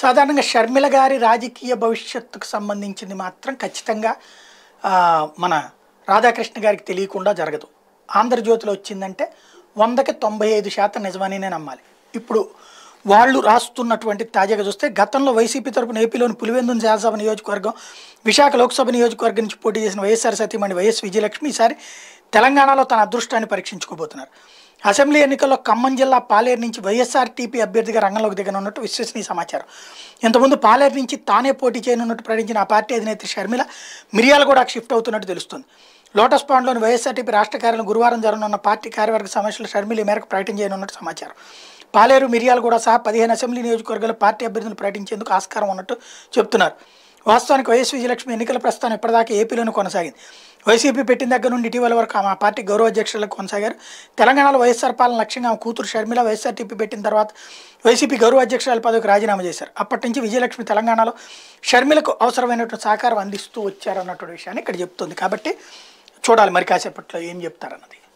సాధారణంగా షర్మిల గారి రాజకీయ భవిష్యత్తుకు సంబంధించింది మాత్రం ఖచ్చితంగా మన రాధాకృష్ణ గారికి తెలియకుండా జరగదు ఆంధ్రజ్యోతిలో వచ్చిందంటే వందకి తొంభై ఐదు శాతం నిజమని నేను నమ్మాలి ఇప్పుడు వాళ్ళు రాస్తున్నటువంటి తాజాగా చూస్తే గతంలో వైసీపీ తరపున ఏపీలోని పులివెందు శాసనసభ నియోజకవర్గం విశాఖ లోక్సభ నియోజకవర్గం నుంచి పోటీ చేసిన వైఎస్ఆర్ సతీమణి వైఎస్ విజయలక్ష్మి ఈసారి తెలంగాణలో తన అదృష్టాన్ని పరీక్షించుకోబోతున్నారు అసెంబ్లీ ఎన్నికల్లో ఖమ్మం జిల్లా పాలేరు నుంచి టీపీ అభ్యర్థిగా రంగంలోకి దిగనున్నట్టు విశ్వసనీయ సమాచారం ఇంతకుముందు పాలేరు నుంచి తానే పోటీ చేయనున్నట్టు ప్రకటించిన ఆ పార్టీ అధినేత్రి షర్మిల కూడా షిఫ్ట్ అవుతున్నట్టు తెలుస్తుంది లోటస్ పాండ్లోని వైఎస్ఆర్టీపీ రాష్ట్ర కార్యాలయం గురువారం జరగనున్న పార్టీ కార్యవర్గ సమస్యలు షర్మిల మేరకు ప్రకటన చేయనున్నట్టు సమాచారం పాలేరు కూడా సహా పదిహేను అసెంబ్లీ నియోజకవర్గాలు పార్టీ అభ్యర్థులు ప్రకటించేందుకు ఆస్కారం ఉన్నట్టు చెబుతున్నారు వాస్తవానికి వైఎస్ విజయలక్ష్మి ఎన్నికల ప్రస్థానం ఇప్పటిదాకా ఏపీలోనే కొనసాగింది వైసీపీ పెట్టిన దగ్గర నుండి ఇటీవల వరకు ఆమె పార్టీ గౌరవ అధ్యక్షులకు కొనసాగారు తెలంగాణలో వైఎస్ఆర్ పాలన లక్ష్యంగా ఆమె కూతురు షర్మిల వైఎస్ఆర్టీపీ పెట్టిన తర్వాత వైసీపీ గౌరవ అధ్యక్షురాల పదవికి రాజీనామా చేశారు అప్పటి నుంచి విజయలక్ష్మి తెలంగాణలో షర్మిలకు అవసరమైనటువంటి సహకారం అందిస్తూ వచ్చారన్నటువంటి విషయాన్ని ఇక్కడ చెప్తుంది కాబట్టి చూడాలి మరి కాసేపట్లో ఏం చెప్తారన్నది